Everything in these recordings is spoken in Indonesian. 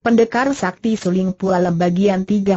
Pendekar Sakti Suling Pualem bagian 33.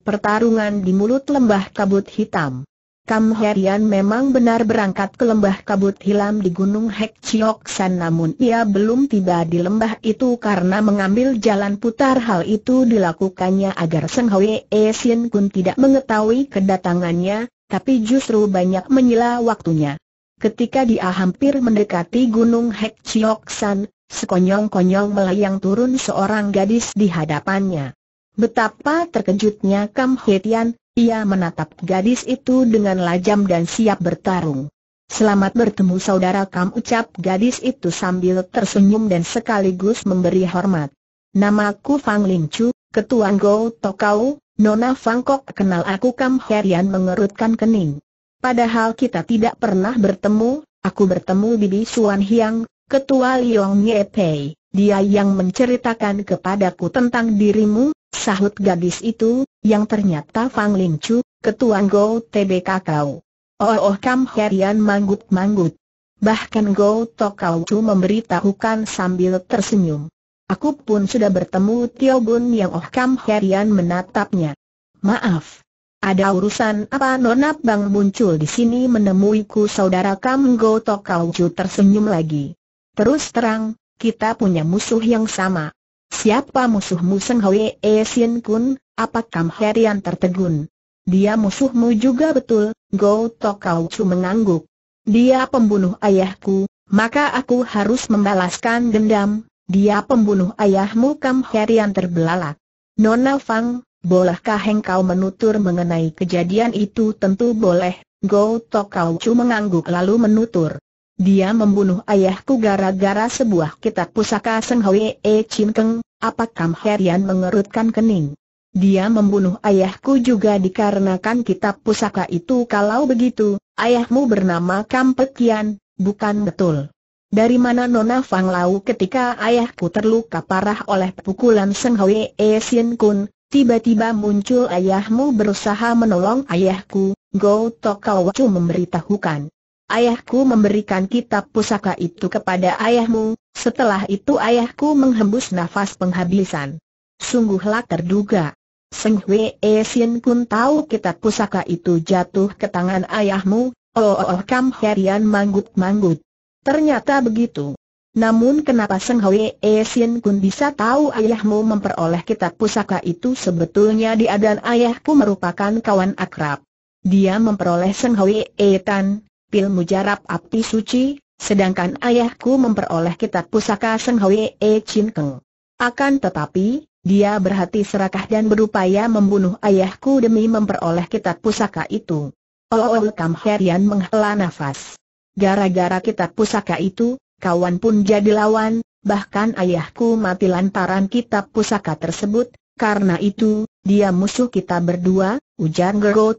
Pertarungan di mulut lembah kabut hitam. Kam Herian memang benar berangkat ke lembah kabut hilam di Gunung Hek Chiok San namun ia belum tiba di lembah itu karena mengambil jalan putar hal itu dilakukannya agar Seng Hwe E Sin Kun tidak mengetahui kedatangannya, tapi justru banyak menyela waktunya. Ketika dia hampir mendekati Gunung Hek Chiok San, Sekonyong-konyong melayang turun seorang gadis di hadapannya. Betapa terkejutnya Kam Hetian, ia menatap gadis itu dengan lajam dan siap bertarung. Selamat bertemu saudara Kam ucap gadis itu sambil tersenyum dan sekaligus memberi hormat. Namaku Fang Ling Chu, ketuan Go Tokau, Nona Fang Kok kenal aku Kam Herian mengerutkan kening. Padahal kita tidak pernah bertemu, aku bertemu Bibi Suan Hiang, Ketua Liong Ye Pei, dia yang menceritakan kepadaku tentang dirimu, sahut gadis itu, yang ternyata Fang Lin Chu, ketua Go TBK kau. Oh oh Kam Herian manggut-manggut. Bahkan Go Tokau Chu memberitahukan sambil tersenyum. Aku pun sudah bertemu Tio Bun yang Oh Kam Herian menatapnya. Maaf. Ada urusan apa Nona Bang muncul di sini menemuiku saudara Kam Go Tok Chu tersenyum lagi. Terus terang, kita punya musuh yang sama. Siapa musuhmu Seng E Sien Kun, apa Kam Herian tertegun? Dia musuhmu juga betul, Go To Kau Chu mengangguk. Dia pembunuh ayahku, maka aku harus membalaskan dendam, dia pembunuh ayahmu Kam Herian terbelalak. Nona Fang, bolehkah engkau menutur mengenai kejadian itu tentu boleh, Go To Kau Chu mengangguk lalu menutur. Dia membunuh ayahku gara-gara sebuah kitab pusaka Seng Hwee Chin Keng, apa Kam Herian mengerutkan kening. Dia membunuh ayahku juga dikarenakan kitab pusaka itu kalau begitu, ayahmu bernama Kam Pekian, bukan betul. Dari mana Nona Fang Lau ketika ayahku terluka parah oleh pukulan Seng Hwee Sien Kun, tiba-tiba muncul ayahmu berusaha menolong ayahku, Go Tokawacu memberitahukan. Ayahku memberikan kitab pusaka itu kepada ayahmu, setelah itu ayahku menghembus nafas penghabisan. Sungguhlah terduga. Seng Hwe Sien pun tahu kitab pusaka itu jatuh ke tangan ayahmu, oh oh, oh Kam Herian manggut-manggut. Ternyata begitu. Namun kenapa Seng Hwe Sien pun bisa tahu ayahmu memperoleh kitab pusaka itu sebetulnya dia dan ayahku merupakan kawan akrab. Dia memperoleh Seng Hwe Tan, pil mujarab api suci, sedangkan ayahku memperoleh kitab pusaka Seng E Chin Keng. Akan tetapi, dia berhati serakah dan berupaya membunuh ayahku demi memperoleh kitab pusaka itu. Oh, oh, Kam Herian menghela nafas. Gara-gara kitab pusaka itu, kawan pun jadi lawan, bahkan ayahku mati lantaran kitab pusaka tersebut, karena itu, dia musuh kita berdua, ujar Gergo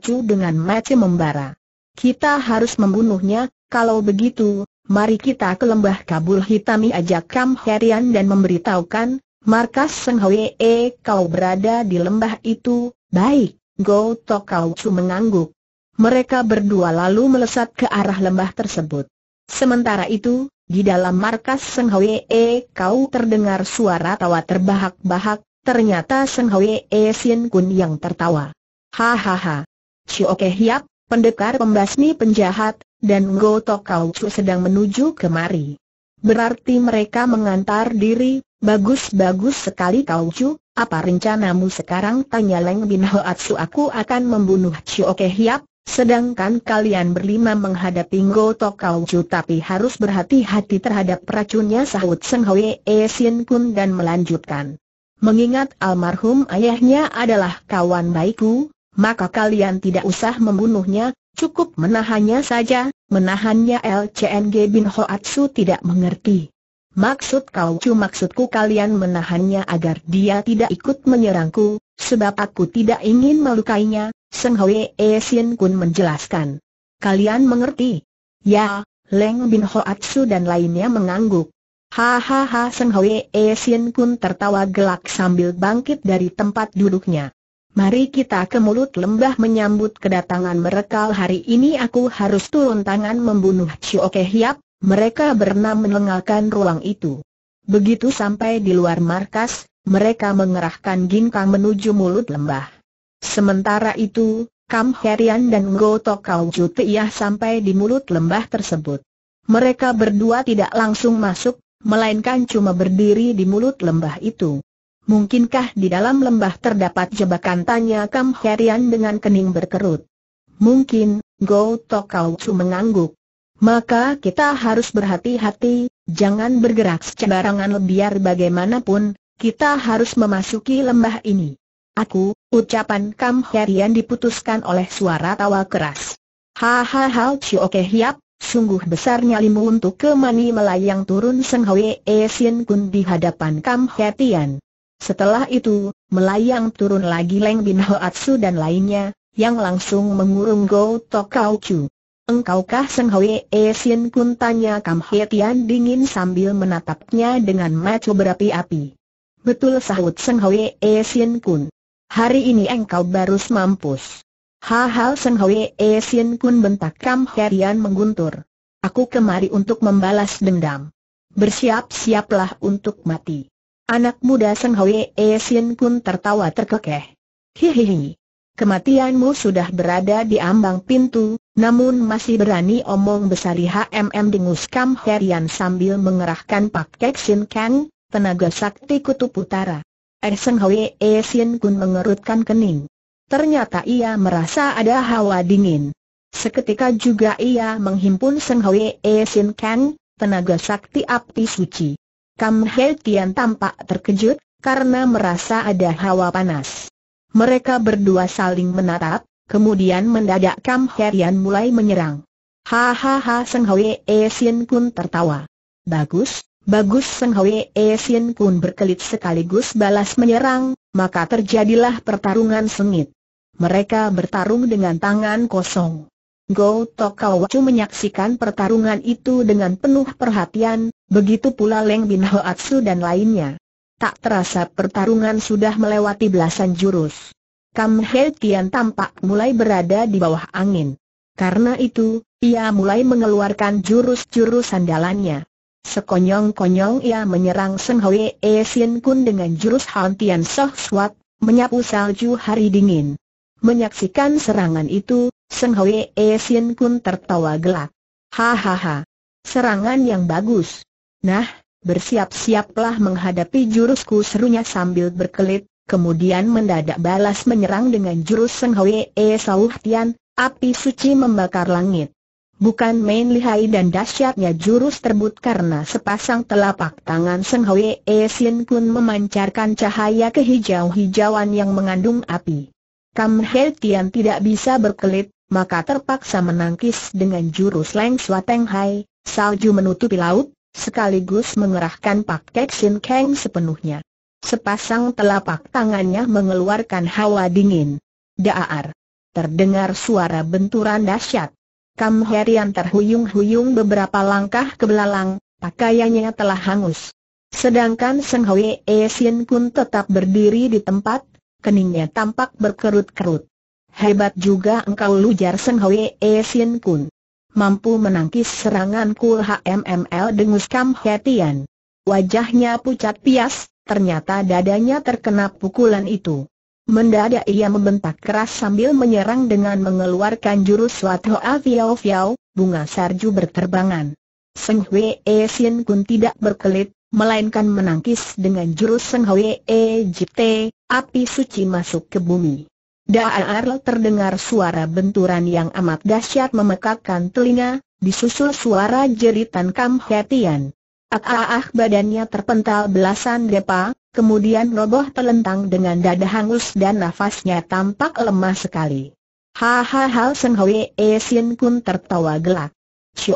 Chu dengan mati membara. Kita harus membunuhnya, kalau begitu, mari kita ke lembah Kabul Hitami ajak Kam Herian dan memberitahukan, markas Seng Hwee kau berada di lembah itu, baik, Go Tok Kau su mengangguk. Mereka berdua lalu melesat ke arah lembah tersebut. Sementara itu, di dalam markas Seng Hwee kau terdengar suara tawa terbahak-bahak, ternyata Seng Hwee Sin Kun yang tertawa. Hahaha. Oke Hiap, pendekar pembasmi penjahat, dan Ngo Tokau Chu sedang menuju kemari. Berarti mereka mengantar diri, bagus-bagus sekali Kau Chu, apa rencanamu sekarang? Tanya Leng Bin Hoatsu aku akan membunuh Chioke Hiap, Sedangkan kalian berlima menghadapi Tokau Chu, tapi harus berhati-hati terhadap racunnya sahut Seng Hwe E Sin Kun dan melanjutkan. Mengingat almarhum ayahnya adalah kawan baikku, maka kalian tidak usah membunuhnya, cukup menahannya saja, menahannya LCNG Bin Hoatsu tidak mengerti. Maksud kau cuma maksudku kalian menahannya agar dia tidak ikut menyerangku, sebab aku tidak ingin melukainya, Seng E Sin Kun menjelaskan. Kalian mengerti? Ya, Leng Bin Hoatsu dan lainnya mengangguk. Hahaha Seng E Sin Kun tertawa gelak sambil bangkit dari tempat duduknya. Mari kita ke mulut lembah menyambut kedatangan mereka hari ini aku harus turun tangan membunuh Chioke Hiap, mereka berenam menengahkan ruang itu. Begitu sampai di luar markas, mereka mengerahkan ginkang menuju mulut lembah. Sementara itu, Kam Herian dan Ngo Tokau Jutiyah sampai di mulut lembah tersebut. Mereka berdua tidak langsung masuk, melainkan cuma berdiri di mulut lembah itu. Mungkinkah di dalam lembah terdapat jebakan tanya Kam Herian dengan kening berkerut? Mungkin, Go Tokau Chu mengangguk. Maka kita harus berhati-hati, jangan bergerak sembarangan biar bagaimanapun, kita harus memasuki lembah ini. Aku, ucapan Kam Herian diputuskan oleh suara tawa keras. Hahaha oke Hiap, sungguh besar nyalimu untuk kemani melayang turun Seng Hwee Sien Kun di hadapan Kam Herian. Setelah itu, melayang turun lagi Leng Bin Hoatsu dan lainnya, yang langsung mengurung Go Tok Kau Chu. Engkaukah Seng Hwe E Sin Kun tanya Kam Hye Tian dingin sambil menatapnya dengan macu berapi-api. Betul sahut Seng Hwe E Sin Kun. Hari ini engkau baru mampus. Hal-hal Seng Hwe E Sin Kun bentak Kam Hye Tian mengguntur. Aku kemari untuk membalas dendam. Bersiap-siaplah untuk mati. Anak muda Seng E Sien pun tertawa terkekeh. Hihihi. Kematianmu sudah berada di ambang pintu, namun masih berani omong besar HMM dengus Kam Herian sambil mengerahkan Pak Kek Sin Kang, tenaga sakti kutub utara. Er Seng E Sien pun mengerutkan kening. Ternyata ia merasa ada hawa dingin. Seketika juga ia menghimpun Seng Hwe E Sien Kang, tenaga sakti api suci. Kam He Tian tampak terkejut, karena merasa ada hawa panas. Mereka berdua saling menatap, kemudian mendadak Kam He Tian mulai menyerang. Hahaha Seng Hwe E Sien Kun tertawa. Bagus, bagus Seng Hwe E Sien Kun berkelit sekaligus balas menyerang, maka terjadilah pertarungan sengit. Mereka bertarung dengan tangan kosong. Go Tokawacu menyaksikan pertarungan itu dengan penuh perhatian, Begitu pula Leng Bin Atsu dan lainnya. Tak terasa pertarungan sudah melewati belasan jurus. Kam He Tian tampak mulai berada di bawah angin. Karena itu, ia mulai mengeluarkan jurus-jurus andalannya. Sekonyong-konyong ia menyerang Seng Hwe E Sien Kun dengan jurus Han Tian Soh Swat, menyapu salju hari dingin. Menyaksikan serangan itu, Seng Hwe E Sien Kun tertawa gelak. Hahaha. Serangan yang bagus. Nah, bersiap-siaplah menghadapi jurusku serunya sambil berkelit, kemudian mendadak balas menyerang dengan jurus Seng Hwee Sauh Tian, api suci membakar langit. Bukan main lihai dan dahsyatnya jurus terbut karena sepasang telapak tangan Seng Hwee Sien Kun memancarkan cahaya kehijau-hijauan yang mengandung api. Kam He Tian tidak bisa berkelit, maka terpaksa menangkis dengan jurus Leng Swateng Hai, salju menutupi laut, sekaligus mengerahkan paket Sin Kang sepenuhnya. Sepasang telapak tangannya mengeluarkan hawa dingin. Daar! Terdengar suara benturan dahsyat. Kam Herian terhuyung-huyung beberapa langkah ke belalang, pakaiannya telah hangus. Sedangkan Seng Hwee Sin pun tetap berdiri di tempat, keningnya tampak berkerut-kerut. Hebat juga engkau lujar Seng Hwee Sin Kun mampu menangkis serangan Kul HMML dengus Kam Hetian. Wajahnya pucat pias, ternyata dadanya terkena pukulan itu. Mendadak ia membentak keras sambil menyerang dengan mengeluarkan jurus Hoa Aviao Fiao, bunga sarju berterbangan. Seng Hwee Sin Kun tidak berkelit, melainkan menangkis dengan jurus Seng Hwee te, api suci masuk ke bumi. Daar terdengar suara benturan yang amat dahsyat memekakkan telinga, disusul suara jeritan Kam Hetian. Ah, badannya terpental belasan depa, kemudian roboh telentang dengan dada hangus dan nafasnya tampak lemah sekali. Hahaha Seng Hwee Sin Kun tertawa gelak.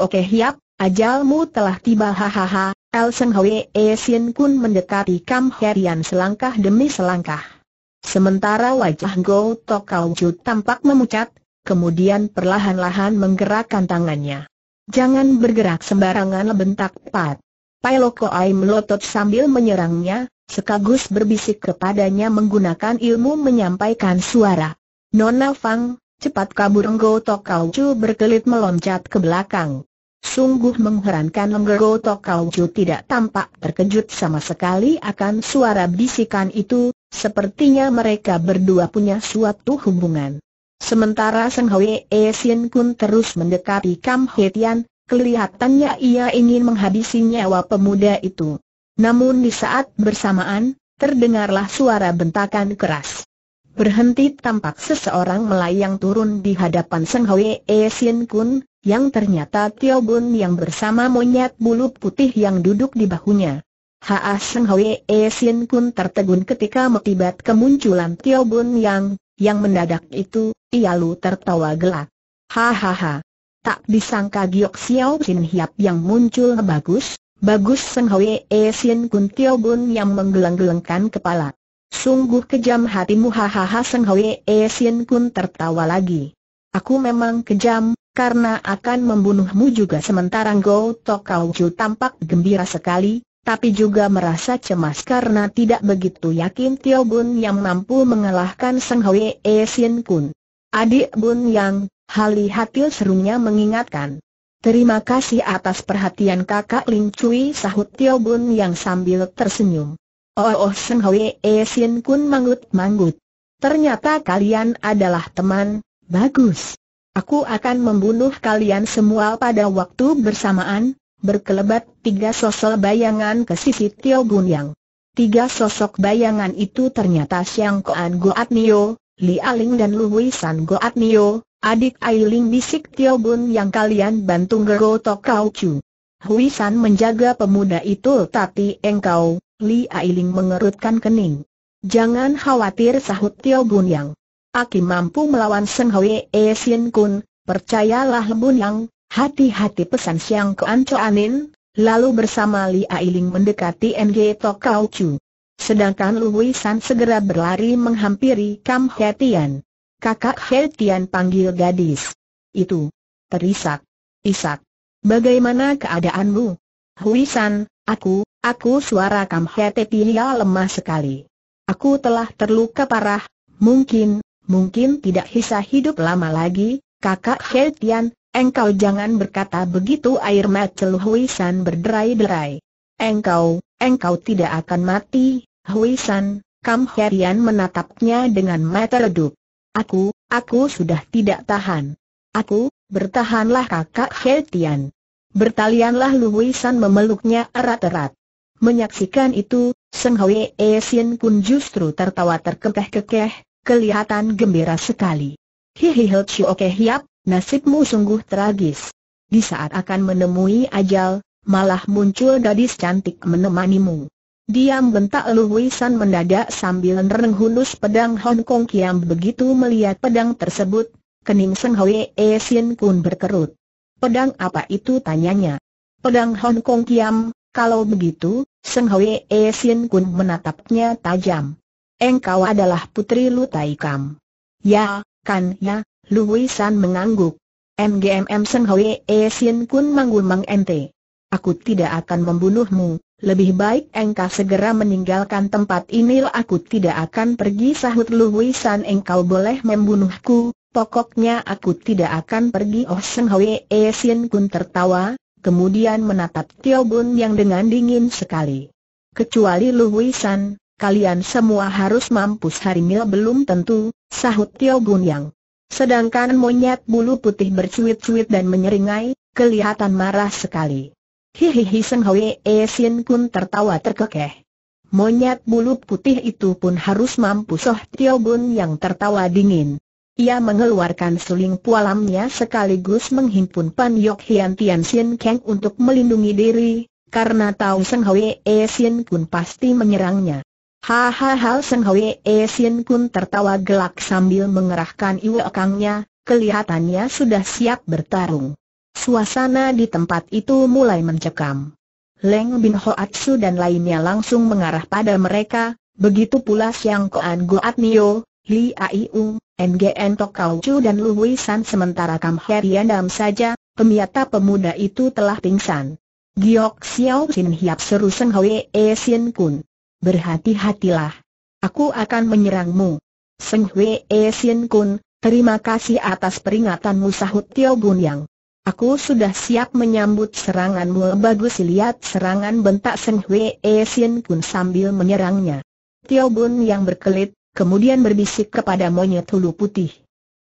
Oke Hiap, ajalmu telah tiba hahaha, El Seng Hwee Sin Kun mendekati Kam Herian selangkah demi selangkah. Sementara wajah Go Tok Kau Chu tampak memucat, kemudian perlahan-lahan menggerakkan tangannya. Jangan bergerak sembarangan bentak Pat. Pai Ai melotot sambil menyerangnya, sekagus berbisik kepadanya menggunakan ilmu menyampaikan suara. Nona Fang, cepat kabur Go Tok Kau Chu berkelit meloncat ke belakang. Sungguh mengherankan Lenggero Tokau Chu tidak tampak terkejut sama sekali akan suara bisikan itu, Sepertinya mereka berdua punya suatu hubungan. Sementara Seng E Sien Kun terus mendekati Kam He Tian, kelihatannya ia ingin menghabisi nyawa pemuda itu. Namun di saat bersamaan, terdengarlah suara bentakan keras. Berhenti tampak seseorang melayang turun di hadapan Seng E Sien Kun, yang ternyata Tio Bun yang bersama monyet bulu putih yang duduk di bahunya. Haa Seng Hwee Sien pun tertegun ketika metibat kemunculan Tio Bun Yang, yang mendadak itu, ia lu tertawa gelak. Hahaha. Tak disangka Giyok Xiao Sin Hiap yang muncul bagus, bagus Seng Hwee Sien Kun Tio Bun Yang menggeleng-gelengkan kepala. Sungguh kejam hatimu hahaha Seng Hwee Sien Kun tertawa lagi. Aku memang kejam, karena akan membunuhmu juga sementara Go Tokau Ju tampak gembira sekali, tapi juga merasa cemas karena tidak begitu yakin Tio Bun yang mampu mengalahkan Seng Hwee Sin Kun. Adik Bun Yang, Hatil serunya mengingatkan. Terima kasih atas perhatian kakak Ling Cui sahut Tio Bun Yang sambil tersenyum. Oh, oh Seng Hwee Sin Kun manggut-manggut. Ternyata kalian adalah teman, bagus. Aku akan membunuh kalian semua pada waktu bersamaan, berkelebat tiga sosok bayangan ke sisi Tio Gun Yang. Tiga sosok bayangan itu ternyata Siang Koan Goat Nio, Li Aling dan Hui San Goat Nio, adik Ailing bisik Tio Gun Yang kalian bantu ngerotok Kau Chu. Hui San menjaga pemuda itu tapi engkau, Li Ailing mengerutkan kening. Jangan khawatir sahut Tio Gun Yang. Aki mampu melawan Seng Hwe E Kun, percayalah Bun Yang, Hati-hati pesan Siang Kuan Anin, lalu bersama Li Ailing mendekati NG Tok Chu. Sedangkan Wei San segera berlari menghampiri Kam Hetian. Kakak Hetian panggil gadis. Itu. Terisak. Isak. Bagaimana keadaanmu? Hui San, aku, aku suara Kam Tian lemah sekali. Aku telah terluka parah, mungkin, mungkin tidak bisa hidup lama lagi, kakak Hetian, Engkau jangan berkata begitu air mata Hui berderai-derai. Engkau, engkau tidak akan mati, Hui San, Kam Herian menatapnya dengan mata redup. Aku, aku sudah tidak tahan. Aku, bertahanlah kakak Herian. Bertalianlah Hui memeluknya erat-erat. Menyaksikan itu, Seng E Sin pun justru tertawa terkekeh-kekeh, kelihatan gembira sekali. Hihihe Chiokeh Hiap, nasibmu sungguh tragis. Di saat akan menemui ajal, malah muncul gadis cantik menemanimu. Diam bentak Lu San mendadak sambil nereng hunus pedang Hong Kong Kiam begitu melihat pedang tersebut, kening Seng E Sin Kun berkerut. Pedang apa itu tanyanya? Pedang Hong Kong Kiam, kalau begitu, Seng E Sin Kun menatapnya tajam. Engkau adalah putri Lu Tai Kam. Ya, kan ya, Lu San mengangguk. MGMM Seng Hwe E Sin Kun Mangumang Ente. Aku tidak akan membunuhmu, lebih baik engkau segera meninggalkan tempat ini aku tidak akan pergi sahut Lu San engkau boleh membunuhku, pokoknya aku tidak akan pergi Oh Seng Hwe E Sin Kun tertawa, kemudian menatap Tio Bun yang dengan dingin sekali. Kecuali Lu San, kalian semua harus mampus hari mil belum tentu, sahut Tio Bun yang. Sedangkan monyet bulu putih bercuit-cuit dan menyeringai, kelihatan marah sekali. Hihihi Seng Hwee E Sin Kun tertawa terkekeh. Monyet bulu putih itu pun harus mampu Soh Tio Bun yang tertawa dingin. Ia mengeluarkan suling pualamnya sekaligus menghimpun Pan Yok Hian Tian Sin Kang untuk melindungi diri, karena tahu Seng Hwee E Sin Kun pasti menyerangnya. Hahaha Seng E Esien Kun tertawa gelak sambil mengerahkan iwakangnya, kelihatannya sudah siap bertarung. Suasana di tempat itu mulai mencekam. Leng Bin Ho Atsu dan lainnya langsung mengarah pada mereka, begitu pula Siang Koan Goat Nio, Li Ng NGN Tok Kau Chu dan Lu Hui San sementara Kam Herian Dam saja, pemiata pemuda itu telah pingsan. Giok Xiao Sin Hiap seru Seng Hwe E Sin Kun berhati-hatilah. Aku akan menyerangmu. Seng Hwee Sien Kun, terima kasih atas peringatanmu sahut Tio Bun Yang. Aku sudah siap menyambut seranganmu bagus lihat serangan bentak Seng Hwee Sien Kun sambil menyerangnya. Tio Bun Yang berkelit, kemudian berbisik kepada monyet hulu putih.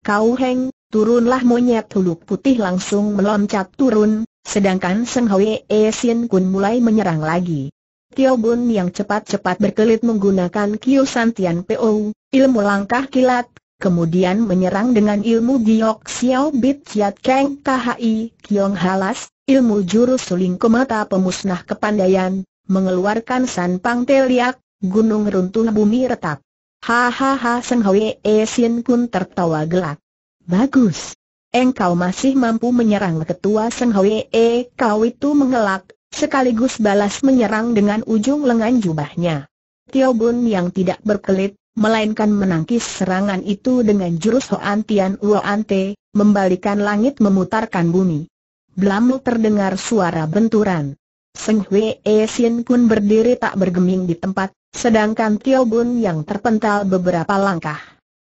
Kau Heng, turunlah monyet hulu putih langsung meloncat turun, sedangkan Seng Hwee Sien Kun mulai menyerang lagi. Tio Bun yang cepat-cepat berkelit menggunakan Kiusan Tian Po, ilmu langkah kilat, kemudian menyerang dengan ilmu Giok Xiao Bit Chiat Keng Khai Kiong Halas, ilmu jurus suling kemata pemusnah kepandaian, mengeluarkan San Pang teliak, gunung runtuh bumi retak. Hahaha Seng Hwee Sin pun tertawa gelak. Bagus. Engkau masih mampu menyerang ketua Seng E, kau itu mengelak, sekaligus balas menyerang dengan ujung lengan jubahnya. Tio Bun yang tidak berkelit, melainkan menangkis serangan itu dengan jurus Hoan Tian Uo Ante, membalikan langit memutarkan bumi. Blamu terdengar suara benturan. Seng Hwe E Sin Kun berdiri tak bergeming di tempat, sedangkan Tio Bun yang terpental beberapa langkah.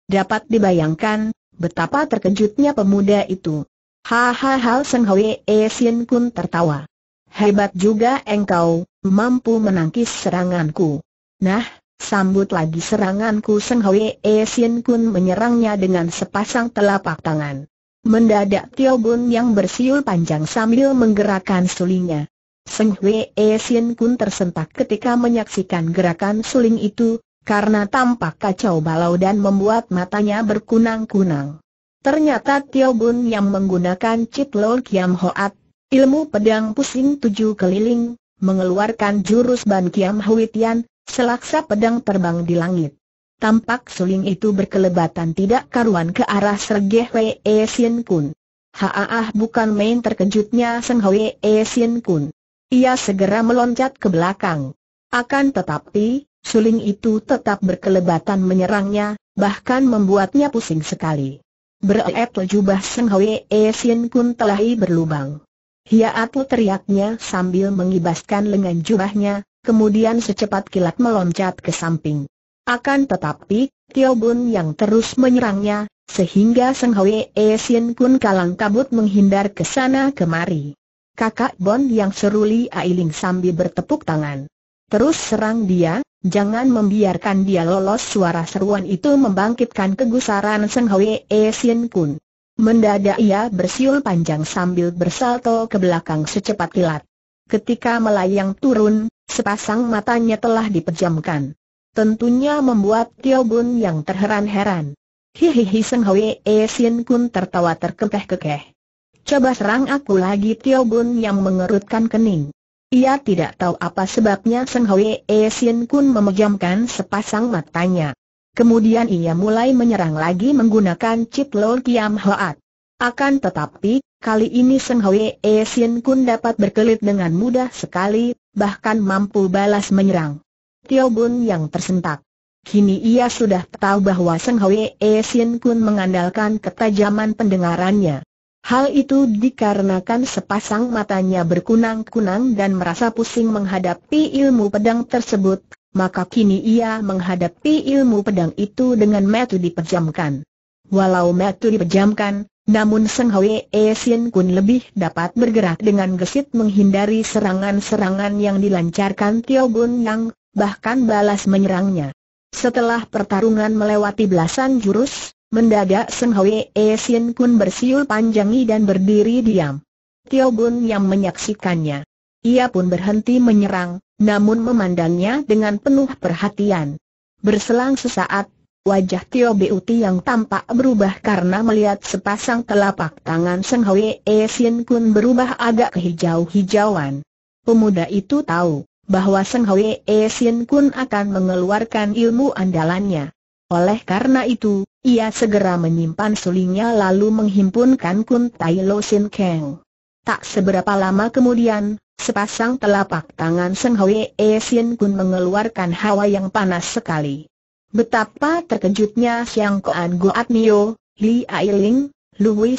Dapat dibayangkan, betapa terkejutnya pemuda itu. Hahaha Seng Hwe E Sin Kun tertawa. Hebat juga engkau, mampu menangkis seranganku. Nah, sambut lagi seranganku Seng Hwee Sin Kun menyerangnya dengan sepasang telapak tangan. Mendadak Tio Bun yang bersiul panjang sambil menggerakkan sulingnya. Seng Hwee Sin Kun tersentak ketika menyaksikan gerakan suling itu, karena tampak kacau balau dan membuat matanya berkunang-kunang. Ternyata Tio Bun yang menggunakan Chit Lol Kiam Hoat Ilmu pedang pusing tujuh keliling, mengeluarkan jurus Ban Kiam Hui selaksa pedang terbang di langit. Tampak suling itu berkelebatan tidak karuan ke arah Serge Wei e Kun. Haaah bukan main terkejutnya Seng hui e Kun. Ia segera meloncat ke belakang. Akan tetapi, suling itu tetap berkelebatan menyerangnya, bahkan membuatnya pusing sekali. Berat jubah Seng hui E Kun telahi berlubang. Hiaapu teriaknya sambil mengibaskan lengan jubahnya, kemudian secepat kilat meloncat ke samping. Akan tetapi, Tio Bun yang terus menyerangnya, sehingga Seng Hwee Sien pun kalang kabut menghindar ke sana kemari. Kakak Bon yang seruli Ailing sambil bertepuk tangan. Terus serang dia, jangan membiarkan dia lolos suara seruan itu membangkitkan kegusaran Seng Hwee Sien Kun. Mendadak ia bersiul panjang sambil bersalto ke belakang secepat kilat. Ketika melayang turun, sepasang matanya telah dipejamkan. Tentunya membuat Tio Bun yang terheran-heran. Hihihi Seng Hwe E Sin Kun tertawa terkekeh-kekeh. Coba serang aku lagi Tio Bun yang mengerutkan kening. Ia tidak tahu apa sebabnya Seng Hwe E Sin Kun memejamkan sepasang matanya. Kemudian ia mulai menyerang lagi menggunakan Chit Lor Kiam Hoat. Akan tetapi, kali ini Seng Hwee Sin Kun dapat berkelit dengan mudah sekali, bahkan mampu balas menyerang. Tio Bun yang tersentak. Kini ia sudah tahu bahwa Seng Hwee Sin Kun mengandalkan ketajaman pendengarannya. Hal itu dikarenakan sepasang matanya berkunang-kunang dan merasa pusing menghadapi ilmu pedang tersebut, maka kini ia menghadapi ilmu pedang itu dengan metu dipejamkan. Walau metu dipejamkan, namun Seng Hwee Sin Kun lebih dapat bergerak dengan gesit menghindari serangan-serangan yang dilancarkan Tio Bun Yang, bahkan balas menyerangnya. Setelah pertarungan melewati belasan jurus, mendadak Seng Hwee Sin Kun bersiul panjangi dan berdiri diam. Tio Bun Yang menyaksikannya. Ia pun berhenti menyerang, namun memandangnya dengan penuh perhatian. Berselang sesaat, wajah Tio Beuti yang tampak berubah karena melihat sepasang telapak tangan Seng Hwee Sin Kun berubah agak kehijau-hijauan. Pemuda itu tahu bahwa Seng Hwee Sin Kun akan mengeluarkan ilmu andalannya. Oleh karena itu, ia segera menyimpan sulingnya lalu menghimpunkan Kun Tai Lo Sin Kang. Tak seberapa lama kemudian, Sepasang telapak tangan Seng Hwe E Sien Kun mengeluarkan hawa yang panas sekali. Betapa terkejutnya Siang Koan Goat Nio, Li Ailing,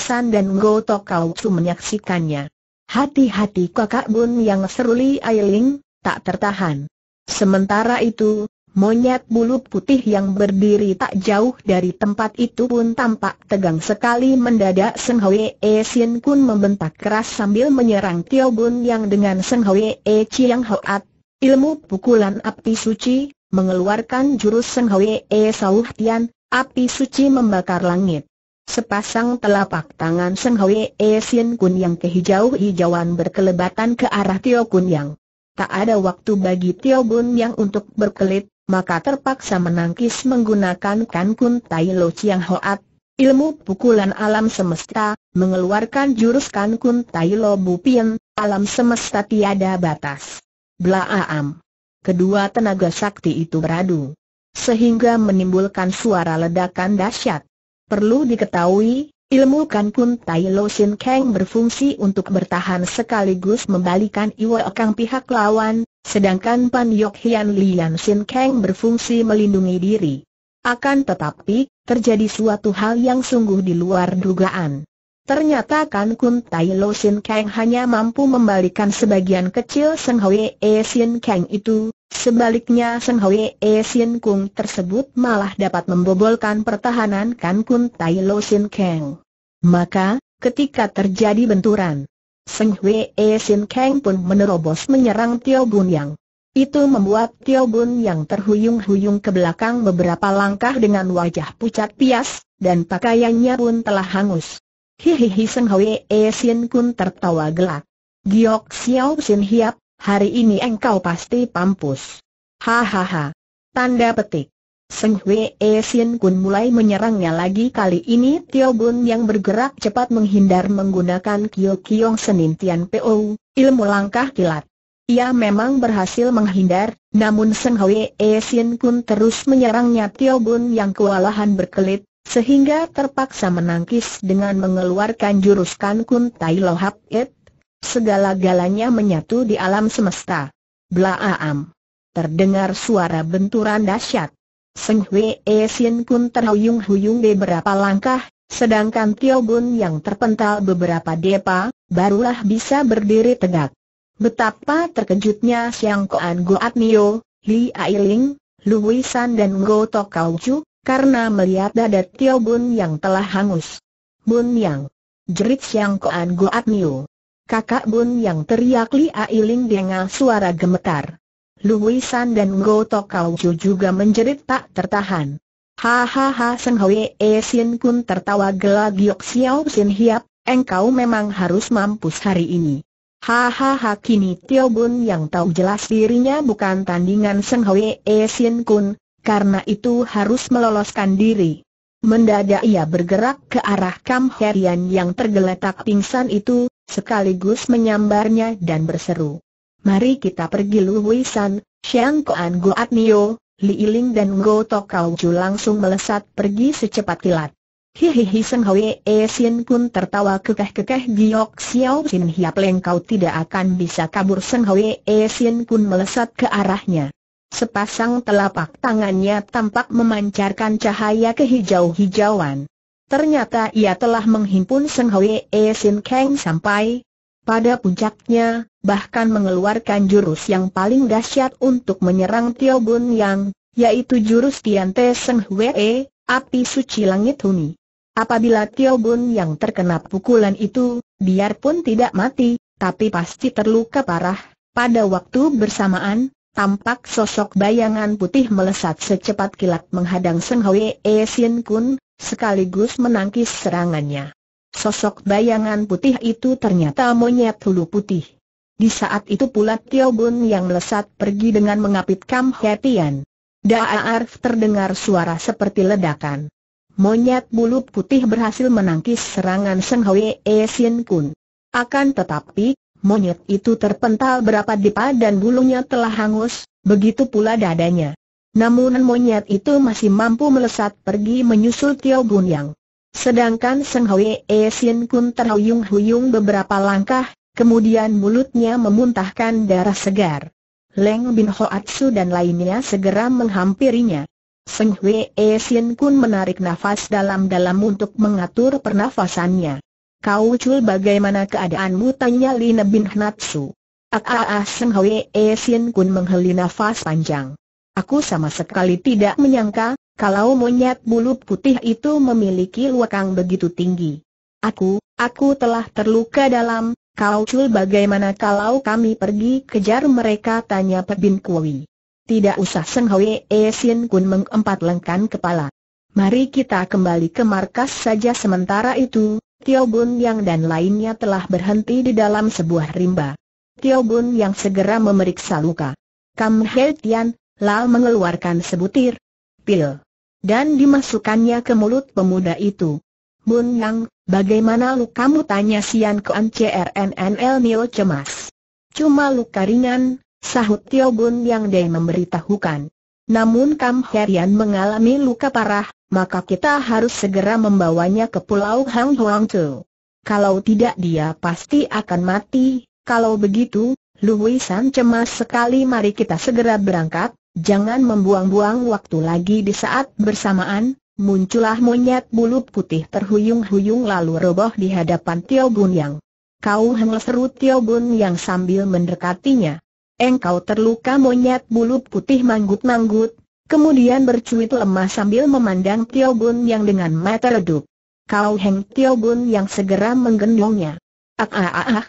San dan Go Tokau Su menyaksikannya. Hati-hati kakak bun yang seru Li Ailing, tak tertahan. Sementara itu, Monyet bulu putih yang berdiri tak jauh dari tempat itu pun tampak tegang sekali mendadak Seng Hwee Sien Kun membentak keras sambil menyerang Tio Bun yang dengan Seng E Chiang Hoat, ilmu pukulan api suci, mengeluarkan jurus Seng E Sauh Tian, api suci membakar langit. Sepasang telapak tangan Seng Hwee Sien Kun yang kehijau-hijauan berkelebatan ke arah Tio Kun yang. Tak ada waktu bagi Tio Bun yang untuk berkelit, maka terpaksa menangkis menggunakan kankun Tai Lo Chiang Hoat, ilmu pukulan alam semesta, mengeluarkan jurus kankun Tai Lo Bupien, alam semesta tiada batas. Blaaam. Kedua tenaga sakti itu beradu, sehingga menimbulkan suara ledakan dahsyat. Perlu diketahui, ilmu kankun Tai Lo Sin Kang berfungsi untuk bertahan sekaligus membalikan Iwa Kang pihak lawan, Sedangkan Pan Yok Hian Lian Sin Kang berfungsi melindungi diri. Akan tetapi, terjadi suatu hal yang sungguh di luar dugaan. Ternyata Kan Kun Tai Lo Sin Kang hanya mampu membalikan sebagian kecil Seng Hwe E Sin Kang itu, sebaliknya Seng Hwe E Sin Kung tersebut malah dapat membobolkan pertahanan Kan Kun Tai Lo Sin Kang. Maka, ketika terjadi benturan, Seng E Sin Kang pun menerobos menyerang Tio Bun Yang. Itu membuat Tio Bun Yang terhuyung-huyung ke belakang beberapa langkah dengan wajah pucat pias, dan pakaiannya pun telah hangus. Hihihi Seng E Sin Kun tertawa gelak. Giok Xiao Sin Hiap, hari ini engkau pasti pampus. Hahaha. Tanda petik. Seng Hwe e Sien Kun mulai menyerangnya lagi kali ini Tio Bun yang bergerak cepat menghindar menggunakan Kyo Kiong Senin Tian Po, ilmu langkah kilat. Ia memang berhasil menghindar, namun Seng Hwe e Sien Kun terus menyerangnya Tio Bun yang kewalahan berkelit, sehingga terpaksa menangkis dengan mengeluarkan jurus Kan Kun Tai Lo Hap It. Segala-galanya menyatu di alam semesta. Blaaam! Terdengar suara benturan dahsyat. Seng Hwee Sien pun terhuyung-huyung beberapa langkah, sedangkan Tio Bun yang terpental beberapa depa, barulah bisa berdiri tegak. Betapa terkejutnya Siang Koan Goat Nio, Li Ailing, Luwisan San dan Ngo Tok Kau Chu, karena melihat dada Tio Bun yang telah hangus. Bun Yang. Jerit Siang Koan Goat Nio. Kakak Bun Yang teriak Li Ailing dengan suara gemetar. Wei San dan Go Tok juga menjerit tak tertahan. Hahaha Sen Hoi E Sin Kun tertawa gelak Giok Xiao Sin Hiap, engkau memang harus mampus hari ini. Hahaha kini Tio Bun yang tahu jelas dirinya bukan tandingan Sen Hoi E Sin Kun, karena itu harus meloloskan diri. Mendadak ia bergerak ke arah Kam Herian yang tergeletak pingsan itu, sekaligus menyambarnya dan berseru mari kita pergi Lu Wisan, Xiang Koan Goat Nio, Li Iling dan Ngo Tok Ju langsung melesat pergi secepat kilat. Hihihi Seng Hwe Sin e pun tertawa kekeh-kekeh Giyok Xiao Sin Hiap Leng kau tidak akan bisa kabur Seng Hwe Sin e pun melesat ke arahnya. Sepasang telapak tangannya tampak memancarkan cahaya kehijau-hijauan. Ternyata ia telah menghimpun Seng Hwe Sin e Kang sampai pada puncaknya, bahkan mengeluarkan jurus yang paling dahsyat untuk menyerang Tio Bun Yang, yaitu jurus Tian Te Seng Hwee, api suci langit huni. Apabila Tio Bun Yang terkena pukulan itu, biarpun tidak mati, tapi pasti terluka parah. Pada waktu bersamaan, tampak sosok bayangan putih melesat secepat kilat menghadang Seng Hwee Sin Kun, sekaligus menangkis serangannya. Sosok bayangan putih itu ternyata monyet hulu putih. Di saat itu pula Tio Bun yang melesat pergi dengan mengapit Kam Hetian. Da'arf terdengar suara seperti ledakan. Monyet bulu putih berhasil menangkis serangan Seng Hwee Sin Kun. Akan tetapi, monyet itu terpental berapa dipa dan bulunya telah hangus, begitu pula dadanya. Namun monyet itu masih mampu melesat pergi menyusul Tio Bun Yang. Sedangkan Seng Hwe E Sin Kun terhuyung-huyung beberapa langkah, kemudian mulutnya memuntahkan darah segar. Leng Bin Hoatsu dan lainnya segera menghampirinya. Seng Hwe E Sin Kun menarik nafas dalam-dalam untuk mengatur pernafasannya. Kau cul bagaimana keadaanmu tanya Lina Bin Hnatsu. Ah, ah, ah Seng Hwe E Sin Kun menghela nafas panjang. Aku sama sekali tidak menyangka, kalau monyet bulu putih itu memiliki luakang begitu tinggi. Aku, aku telah terluka dalam, kau cul bagaimana kalau kami pergi kejar mereka tanya Pebin Kui. Tidak usah Seng Hwe E Sin Kun mengempat lengkan kepala. Mari kita kembali ke markas saja sementara itu, Tio Bun Yang dan lainnya telah berhenti di dalam sebuah rimba. Tio Bun Yang segera memeriksa luka. Kam He Tian, Lalu mengeluarkan sebutir pil dan dimasukkannya ke mulut pemuda itu. Bun yang bagaimana lukamu tanya Sian Kuan CRNNL Nil cemas. Cuma luka ringan, sahut Tio Bun yang Dei memberitahukan. Namun Kam Herian mengalami luka parah, maka kita harus segera membawanya ke Pulau Hang Huang Tu. Kalau tidak dia pasti akan mati, kalau begitu, lu wisan cemas sekali mari kita segera berangkat, Jangan membuang-buang waktu lagi di saat bersamaan, muncullah monyet bulu putih terhuyung-huyung lalu roboh di hadapan Tio Bun Yang. Kau hengel seru Tio Bun Yang sambil mendekatinya. Engkau terluka monyet bulu putih manggut-manggut, kemudian bercuit lemah sambil memandang Tio Bun Yang dengan mata redup. Kau Heng Tio Bun Yang segera menggendongnya. Ah ah ah ah,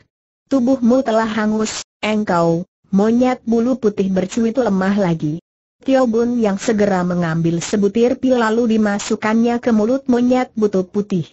tubuhmu telah hangus, engkau, Monyet bulu putih bercuit lemah lagi. Tio Bun yang segera mengambil sebutir pil lalu dimasukkannya ke mulut monyet bulu putih.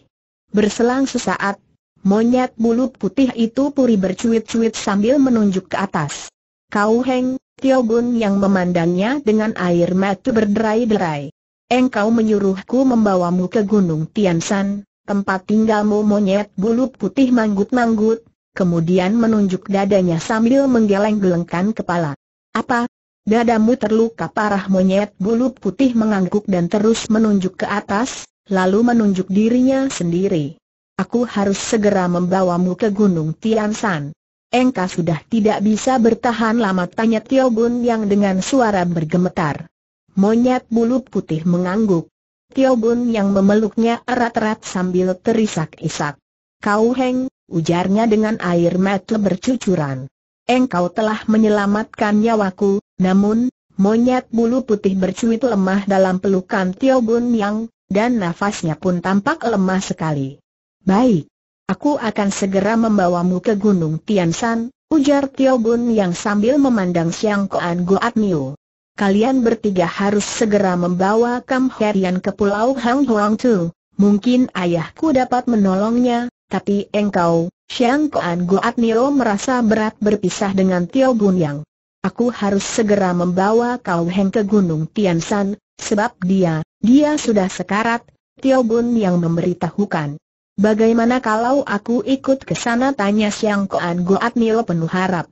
Berselang sesaat, monyet bulu putih itu puri bercuit-cuit sambil menunjuk ke atas. Kau Heng, Tio Bun yang memandangnya dengan air mata berderai-derai. Engkau menyuruhku membawamu ke Gunung Tian Tiansan, tempat tinggalmu monyet bulu putih manggut-manggut, kemudian menunjuk dadanya sambil menggeleng-gelengkan kepala. Apa? Dadamu terluka parah monyet bulu putih mengangguk dan terus menunjuk ke atas, lalu menunjuk dirinya sendiri. Aku harus segera membawamu ke Gunung Tian Tiansan. Engkau sudah tidak bisa bertahan lama tanya Tio Bun yang dengan suara bergemetar. Monyet bulu putih mengangguk. Tio Bun yang memeluknya erat-erat sambil terisak-isak. Kau Heng, ujarnya dengan air mata bercucuran. Engkau telah menyelamatkan nyawaku, namun, monyet bulu putih bercuit lemah dalam pelukan Tio Bun Yang, dan nafasnya pun tampak lemah sekali. Baik, aku akan segera membawamu ke Gunung Tian Tiansan, ujar Tio Bun Yang sambil memandang Siang Koan Goat Niu. Kalian bertiga harus segera membawa Kam Herian ke Pulau Hang Huang Tu. Mungkin ayahku dapat menolongnya, tapi engkau, Xiang Kuan Guat Nio merasa berat berpisah dengan Tio Gun Yang. Aku harus segera membawa kau Heng ke Gunung Tian San, sebab dia, dia sudah sekarat, Tio Gun Yang memberitahukan. Bagaimana kalau aku ikut ke sana tanya Xiang Kuan Guat Nio penuh harap.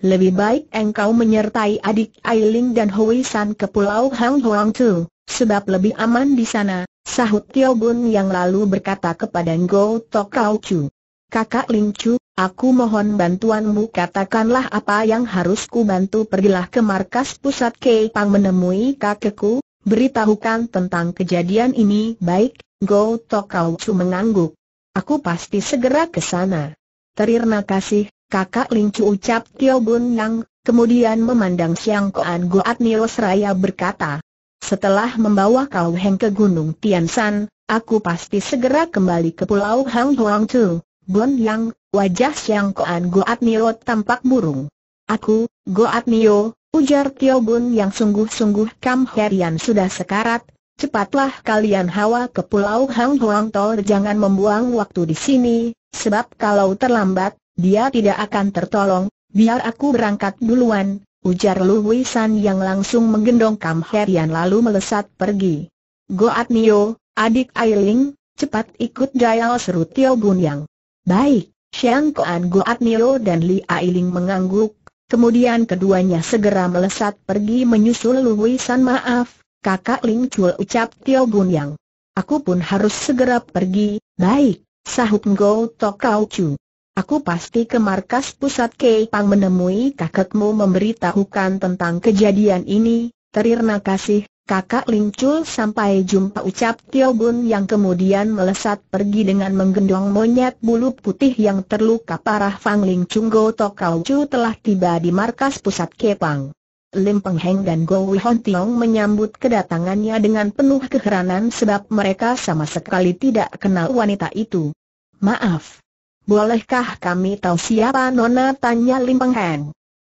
Lebih baik engkau menyertai adik Ailing dan Hui San ke Pulau Hang Huang Tu, sebab lebih aman di sana, Sahut Tio Bun yang lalu berkata kepada Ngo Tok Kau Chu. Kakak Ling Chu, aku mohon bantuanmu katakanlah apa yang harus ku bantu pergilah ke markas pusat Pang menemui kakekku, beritahukan tentang kejadian ini baik, Go Tok Kau Chu mengangguk. Aku pasti segera ke sana. Terima kasih, kakak Ling Chu ucap Tio Bun Yang, kemudian memandang Siang Koan Goat Nios Raya berkata, setelah membawa Kau Heng ke Gunung Tian Tiansan, aku pasti segera kembali ke Pulau Hang Huang Tu. Bun Yang, wajah Siang Koan Goat Nio tampak burung. Aku, Goat Nio, ujar Tio Bun yang sungguh-sungguh Kam Herian sudah sekarat, cepatlah kalian hawa ke Pulau Hang Huang Tol jangan membuang waktu di sini, sebab kalau terlambat, dia tidak akan tertolong, biar aku berangkat duluan, Ujar Lu San yang langsung menggendong Kam Herian lalu melesat pergi. Goat Nio, adik Ailing, cepat ikut Jayal seru Tio Gun Yang. Baik, Xiang Koan Goat Nio dan Li Ailing mengangguk, kemudian keduanya segera melesat pergi menyusul Lu San maaf, kakak Ling Chul ucap Tio Gun Yang. Aku pun harus segera pergi, baik, sahut Ngo Tok Kau Chu. Aku pasti ke markas pusat Pang menemui kakakmu memberitahukan tentang kejadian ini, terima kasih, kakak Lingcul sampai jumpa ucap Tio Bun yang kemudian melesat pergi dengan menggendong monyet bulu putih yang terluka parah Fang Chung Go Tokau Chu telah tiba di markas pusat Pang. Lim Peng Heng dan Go Hon Tiong menyambut kedatangannya dengan penuh keheranan sebab mereka sama sekali tidak kenal wanita itu. Maaf, Bolehkah kami tahu siapa Nona? Tanya Lim Peng Han.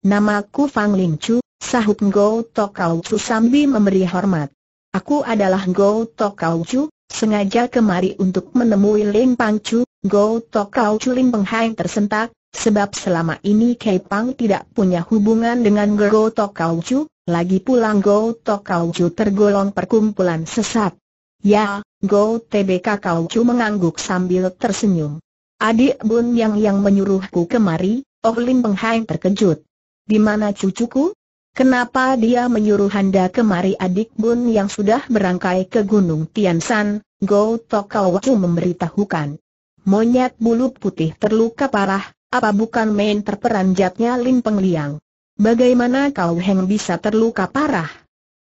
Namaku Fang Ling Chu, sahut Go Tokau Chu sambil memberi hormat. Aku adalah Go Tokau Chu, sengaja kemari untuk menemui Lim Peng Chu. Ngou Tokau Chu Lim Peng Heng tersentak, sebab selama ini Kei Pang tidak punya hubungan dengan Ngou Tokau Chu, lagi pulang Go Tokau Chu tergolong perkumpulan sesat. Ya, Go TBK Kau Chu mengangguk sambil tersenyum. Adik Bun Yang yang menyuruhku kemari, Oh Lim Peng Hai terkejut. Di mana cucuku? Kenapa dia menyuruh Anda kemari adik Bun yang sudah berangkai ke Gunung Tian Tiansan? Go Tokau Wacu memberitahukan. Monyet bulu putih terluka parah, apa bukan main terperanjatnya Lim Peng Liang? Bagaimana kau Heng bisa terluka parah?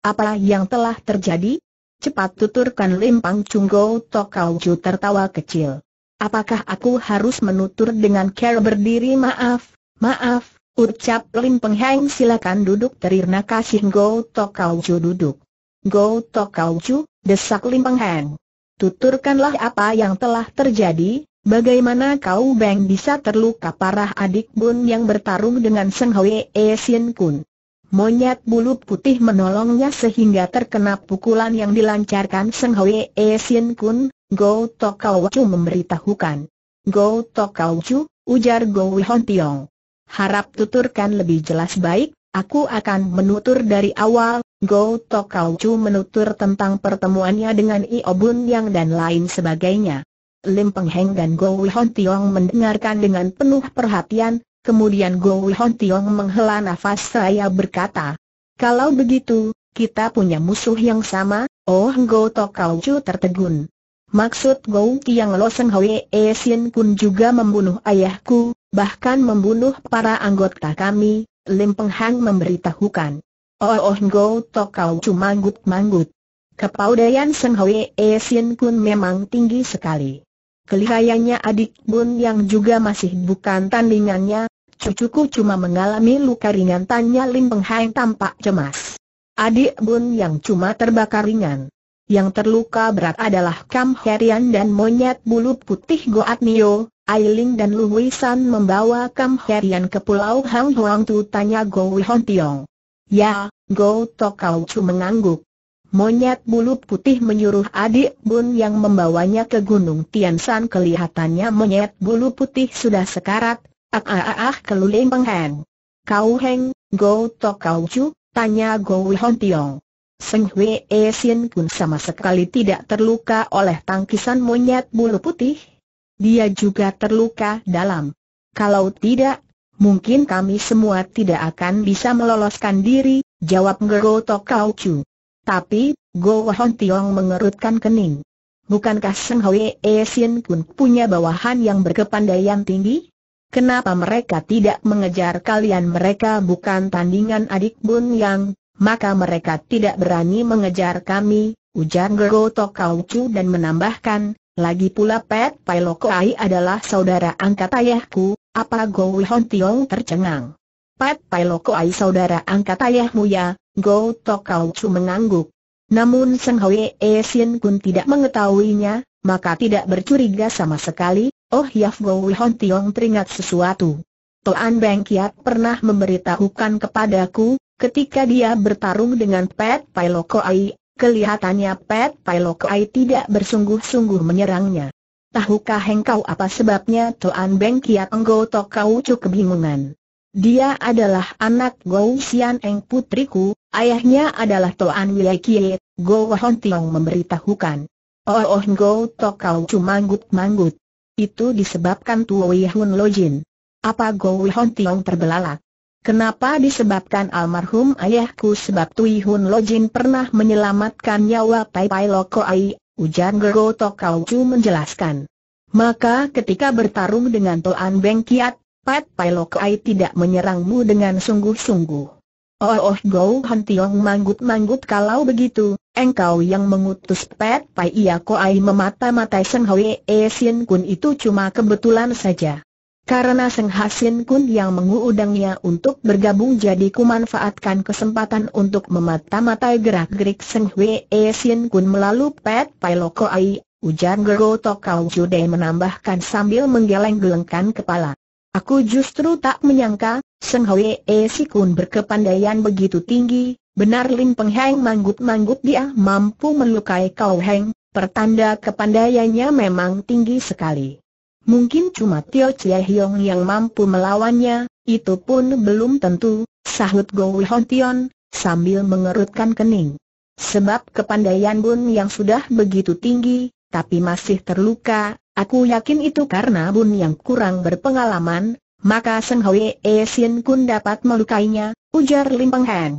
Apa yang telah terjadi? Cepat tuturkan Lim Pang Chung Go Tokau Ju tertawa kecil. Apakah aku harus menutur dengan cara berdiri maaf, maaf, ucap Lim Peng Heng. silakan duduk terirna kasih Go Tokau Chu duduk. Go Tokau Chu, desak Lim Peng Heng. Tuturkanlah apa yang telah terjadi, bagaimana kau Beng bisa terluka parah adik bun yang bertarung dengan Seng Hwee Sien Kun. Monyet bulu putih menolongnya sehingga terkena pukulan yang dilancarkan Seng Hwee Sien Kun, Go Chu memberitahukan. Go Chu, ujar Go Wihon Tiong. Harap tuturkan lebih jelas baik, aku akan menutur dari awal. Go Chu menutur tentang pertemuannya dengan Iobun Yang dan lain sebagainya. Lim Peng Heng dan Go Wihon Tiong mendengarkan dengan penuh perhatian, kemudian Go Wihon Tiong menghela nafas saya berkata, Kalau begitu, kita punya musuh yang sama, oh Go Chu tertegun. Maksud Gou Tiang Lo Seng Hwe E Sien Kun juga membunuh ayahku, bahkan membunuh para anggota kami, Lim Peng Hang memberitahukan. Oh oh Gou Tok Kau cuma manggut-manggut. Kepaudayan Seng Hwe E Sien Kun memang tinggi sekali. Kelihayanya adik Bun yang juga masih bukan tandingannya, cucuku cuma mengalami luka ringan tanya Lim Peng Hang tampak cemas. Adik Bun yang cuma terbakar ringan. Yang terluka berat adalah Kam Herian dan monyet bulu putih Goat Nio, Ailing dan Luwisan membawa Kam Herian ke pulau Hang Huang Tu tanya Go Wihon Tiong. Ya, Go Tokau Chu mengangguk. Monyet bulu putih menyuruh adik Bun yang membawanya ke Gunung Tian Tiansan kelihatannya monyet bulu putih sudah sekarat, ah ah ah, ah keluling pengheng. Kau Heng, Go Tokau Chu, tanya Go Wihon Tiong. Seng Hwee Sien pun sama sekali tidak terluka oleh tangkisan monyet bulu putih. Dia juga terluka dalam. Kalau tidak, mungkin kami semua tidak akan bisa meloloskan diri, jawab Ngero Tokau Chu. Tapi, Go Hon Tiong mengerutkan kening. Bukankah Seng Hwee Sien pun punya bawahan yang berkepandaian tinggi? Kenapa mereka tidak mengejar kalian mereka bukan tandingan adik Bun Yang? maka mereka tidak berani mengejar kami, ujar Gero Tokaucu dan menambahkan, lagi pula Pet Pai Ai adalah saudara angkat ayahku, apa Go Wihon Tiong tercengang. Pet Pai Ai saudara angkat ayahmu ya, Go Tokaucu mengangguk. Namun Seng E Sin Kun tidak mengetahuinya, maka tidak bercuriga sama sekali, oh Yaf Go Wihon Tiong teringat sesuatu. Toan Beng Kiat pernah memberitahukan kepadaku, Ketika dia bertarung dengan Pet Pai Ai, kelihatannya Pet Pai Ai tidak bersungguh-sungguh menyerangnya. Tahukah engkau apa sebabnya Tuan Beng Kiat Enggo Tokau Cuk kebingungan? Dia adalah anak Gou Xian Eng putriku, ayahnya adalah Tuan Wilai Kiet, Gou Hon Tiong memberitahukan. Oh oh Go Tokau cuma manggut-manggut. Itu disebabkan Tuo Lo Jin. Apa Gou Hon Tiong terbelalak? Kenapa disebabkan almarhum ayahku sebab Tui Hun Lojin pernah menyelamatkan nyawa Pai Pai Loko Ai, ujar Gero Tokau Chu menjelaskan. Maka ketika bertarung dengan Toan Beng Kiat, Pai Pai Loko Ai tidak menyerangmu dengan sungguh-sungguh. Oh oh Go Han Tiong manggut-manggut kalau begitu, engkau yang mengutus Pai Pai Ia Ko memata-matai Seng Hwe E Sin Kun itu cuma kebetulan saja. Karena Seng Hasin Kun yang menguudangnya untuk bergabung jadi kumanfaatkan kesempatan untuk memata-matai gerak-gerik Seng Hwee Sin Kun melalui Pet Pai Loko Ai, ujar Gero Tokau Jude menambahkan sambil menggeleng-gelengkan kepala. Aku justru tak menyangka, Seng Hwee Sin Kun berkepandaian begitu tinggi, benar Lin Peng Heng manggut-manggut dia mampu melukai Kau Heng, pertanda kepandaiannya memang tinggi sekali. Mungkin cuma Tio Chie Hiong yang mampu melawannya, itu pun belum tentu, sahut Go Hon Tion, sambil mengerutkan kening. Sebab kepandaian Bun yang sudah begitu tinggi, tapi masih terluka, aku yakin itu karena Bun yang kurang berpengalaman, maka Seng Hoi E Sin Kun dapat melukainya, ujar Lim Peng Heng.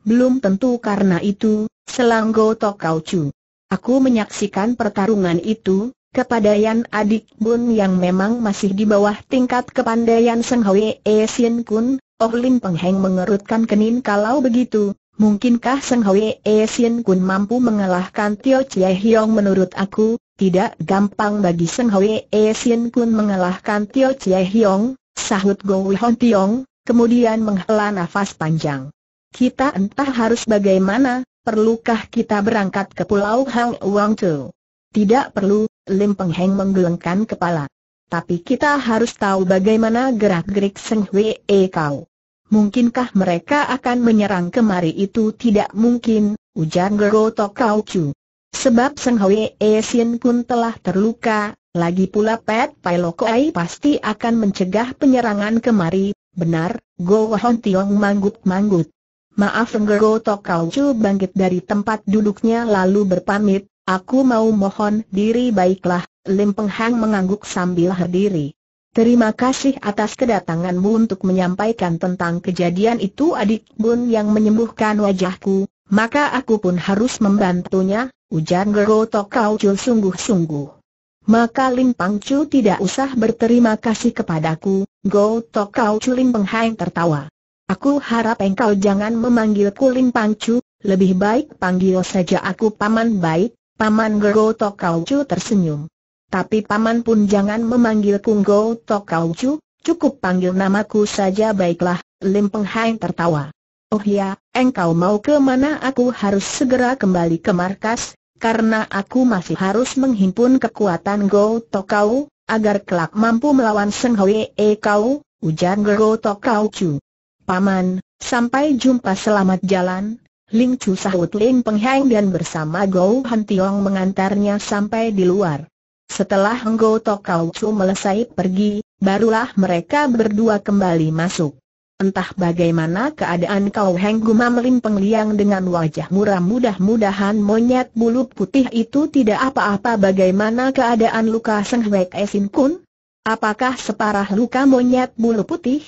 Belum tentu karena itu, selang Go Tok Kau Chu. Aku menyaksikan pertarungan itu, kepada Yan adik Bun yang memang masih di bawah tingkat kepandaian Seng Hwe E Sin Kun, Oh Lim Peng Heng mengerutkan kening kalau begitu, mungkinkah Seng Hwe E Sin Kun mampu mengalahkan Tio Chie Hiong menurut aku, tidak gampang bagi Seng Hwe E Sin Kun mengalahkan Tio Chie Hiong, sahut Go Hon Tiong, kemudian menghela nafas panjang. Kita entah harus bagaimana, perlukah kita berangkat ke Pulau Hang Wang Tu? Tidak perlu, Lim Peng Heng menggelengkan kepala. Tapi kita harus tahu bagaimana gerak-gerik Seng Hwee Kau. Mungkinkah mereka akan menyerang kemari itu tidak mungkin, ujar Gerotok Kau Chu. Sebab Seng Hwee Sin pun telah terluka, lagi pula Pet Pai Lokoai pasti akan mencegah penyerangan kemari, benar, Go Hon Tiong manggut-manggut. Maaf Gerotok Kau Chu bangkit dari tempat duduknya lalu berpamit, Aku mau mohon diri baiklah, Lim Penghang mengangguk sambil berdiri. Terima kasih atas kedatanganmu untuk menyampaikan tentang kejadian itu adik Bun yang menyembuhkan wajahku, maka aku pun harus membantunya, ujar Gero Tokau Chul sungguh-sungguh. Maka Lim Pang tidak usah berterima kasih kepadaku, Go Tokau Lim Penghang tertawa. Aku harap engkau jangan memanggilku Lim Pang lebih baik panggil saja aku Paman Baik, Paman Tokau Tokaucu tersenyum. Tapi Paman pun jangan memanggilku Tokau Tokaucu, cukup panggil namaku saja baiklah, Lim Peng Hai tertawa. Oh ya, engkau mau ke mana aku harus segera kembali ke markas, karena aku masih harus menghimpun kekuatan Go Tokau, agar kelak mampu melawan Seng Hoi E Kau, ujar Go Tokau Chu. Paman, sampai jumpa selamat jalan, Ling Chu sahut Ling Pengheng dan bersama Gou Han Tiong mengantarnya sampai di luar. Setelah Henggo Tokau Chu melesai pergi, barulah mereka berdua kembali masuk. Entah bagaimana keadaan kau Heng Gumam Lim Pengliang dengan wajah muram mudah-mudahan monyet bulu putih itu tidak apa-apa bagaimana keadaan luka Seng Hwek Esin Kun? Apakah separah luka monyet bulu putih?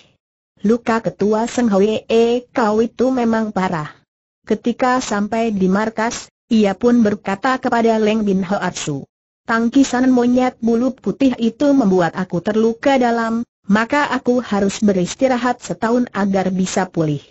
Luka ketua Seng Hwek e Kau itu memang parah. Ketika sampai di markas, ia pun berkata kepada Leng Bin Hoatsu. Tangkisan monyet bulu putih itu membuat aku terluka dalam, maka aku harus beristirahat setahun agar bisa pulih.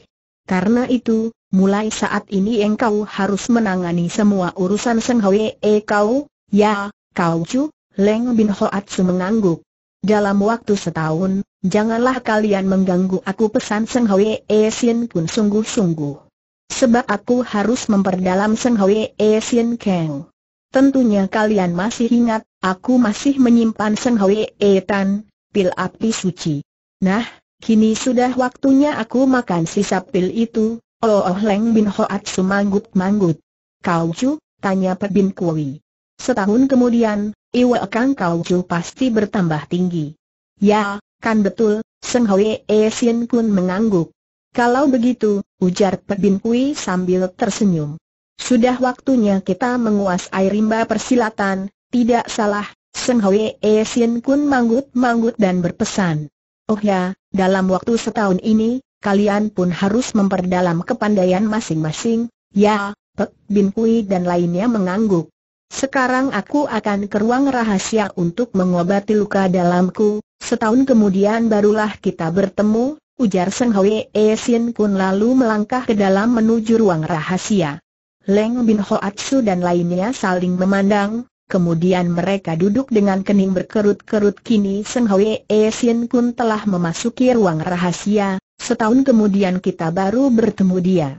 Karena itu, mulai saat ini engkau harus menangani semua urusan Seng Hwee kau, ya, kau cu, Leng Bin Hoatsu mengangguk. Dalam waktu setahun, janganlah kalian mengganggu aku pesan Seng Hwee Sin pun sungguh-sungguh. Sebab aku harus memperdalam Seng E Sien Kang. Tentunya kalian masih ingat, aku masih menyimpan Seng E Tan, pil api suci. Nah, kini sudah waktunya aku makan sisa pil itu, Oh Oh Leng Bin Hoat semanggut manggut Kau cu, tanya Bin Kui. Setahun kemudian, Iwa Kang Kau cu pasti bertambah tinggi. Ya, kan betul, Seng E Sien Kun mengangguk. Kalau begitu, ujar Bin Kui sambil tersenyum. Sudah waktunya kita menguasai rimba persilatan, tidak salah, Seng E Sin Kun manggut-manggut dan berpesan. Oh ya, dalam waktu setahun ini, kalian pun harus memperdalam kepandaian masing-masing, ya, Pek Bin Kui dan lainnya mengangguk. Sekarang aku akan ke ruang rahasia untuk mengobati luka dalamku, setahun kemudian barulah kita bertemu, ujar Seng Hwee Sin Kun lalu melangkah ke dalam menuju ruang rahasia. Leng Bin Hoatsu dan lainnya saling memandang, kemudian mereka duduk dengan kening berkerut-kerut kini Seng Hwee Sin Kun telah memasuki ruang rahasia, setahun kemudian kita baru bertemu dia.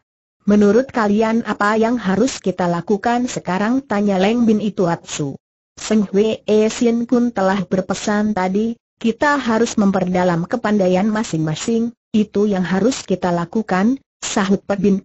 Menurut kalian apa yang harus kita lakukan sekarang tanya Leng Bin Ituatsu. Seng Hwee Sin Kun telah berpesan tadi, kita harus memperdalam kepandaian masing-masing, itu yang harus kita lakukan, sahut Pek Bin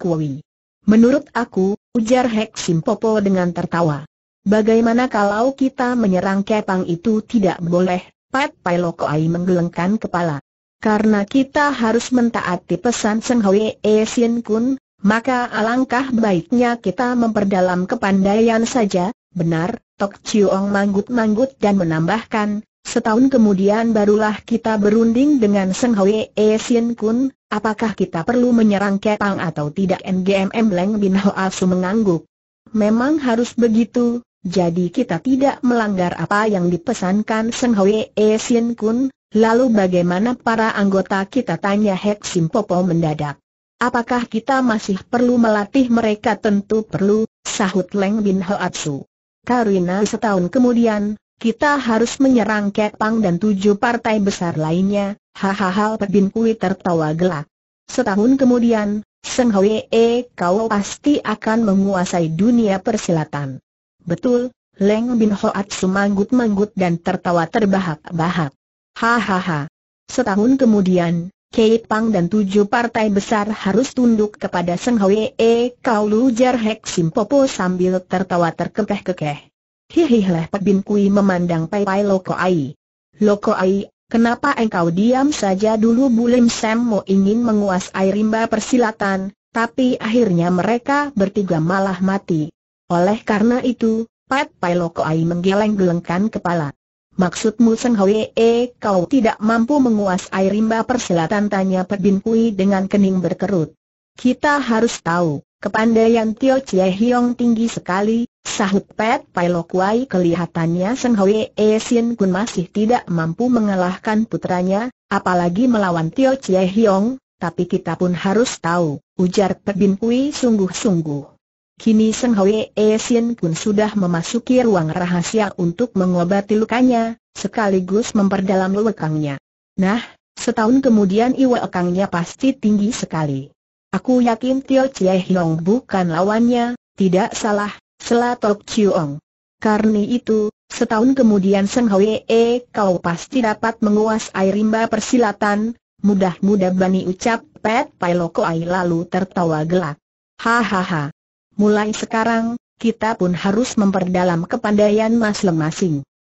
Menurut aku, ujar Hek Simpopo dengan tertawa. Bagaimana kalau kita menyerang kepang itu tidak boleh, Pat Ai menggelengkan kepala. Karena kita harus mentaati pesan Seng Hwe E Sien Kun, maka alangkah baiknya kita memperdalam kepandaian saja, benar, Tok Ong manggut-manggut dan menambahkan, Setahun kemudian barulah kita berunding dengan Seng Hwee Sien Kun, apakah kita perlu menyerang Kepang atau tidak NGMM Leng Bin Ho Asu mengangguk. Memang harus begitu, jadi kita tidak melanggar apa yang dipesankan Seng Hwee Sien Kun, lalu bagaimana para anggota kita tanya Hek Sim Popo mendadak. Apakah kita masih perlu melatih mereka tentu perlu, sahut Leng Bin Asu. Karina setahun kemudian, kita harus menyerang Kepang dan tujuh partai besar lainnya, hahaha Pebin Kui tertawa gelak. Setahun kemudian, Seng Hwee kau pasti akan menguasai dunia persilatan. Betul, Leng Bin Hoat sumanggut-manggut dan tertawa terbahak-bahak. Hahaha. Setahun kemudian, Kepang dan tujuh partai besar harus tunduk kepada Seng Hwee kau lujar Hek Simpopo sambil tertawa terkekeh-kekeh. Hihih, leh Pek Bin Kui memandang Pai Pai Loko Ai. Loko Ai, kenapa engkau diam saja dulu Bulim Sam mau ingin menguasai rimba persilatan, tapi akhirnya mereka bertiga malah mati. Oleh karena itu, Pat Pai Loko Ai menggeleng-gelengkan kepala. Maksudmu Seng Hwee eh, kau tidak mampu menguasai rimba persilatan tanya Pek Bin Kui dengan kening berkerut. Kita harus tahu, Kepandaian Tio Chie Hiong tinggi sekali, sahut Pat Pai Lo Kuai kelihatannya Seng Hwe E Sin Kun masih tidak mampu mengalahkan putranya, apalagi melawan Tio Chie Hiong, tapi kita pun harus tahu, ujar Pet Bin Kui sungguh-sungguh. Kini Seng Hwe E Sin Kun sudah memasuki ruang rahasia untuk mengobati lukanya, sekaligus memperdalam lewekangnya. Nah, setahun kemudian iwekangnya pasti tinggi sekali. Aku yakin Tio Chie Hong bukan lawannya, tidak salah, Selatok Chiong. Karena itu, setahun kemudian Seng Hwee kau pasti dapat menguasai rimba persilatan, mudah-mudah bani ucap Pet Pai Ai lalu tertawa gelak. Hahaha. Mulai sekarang, kita pun harus memperdalam kepandaian masing-masing.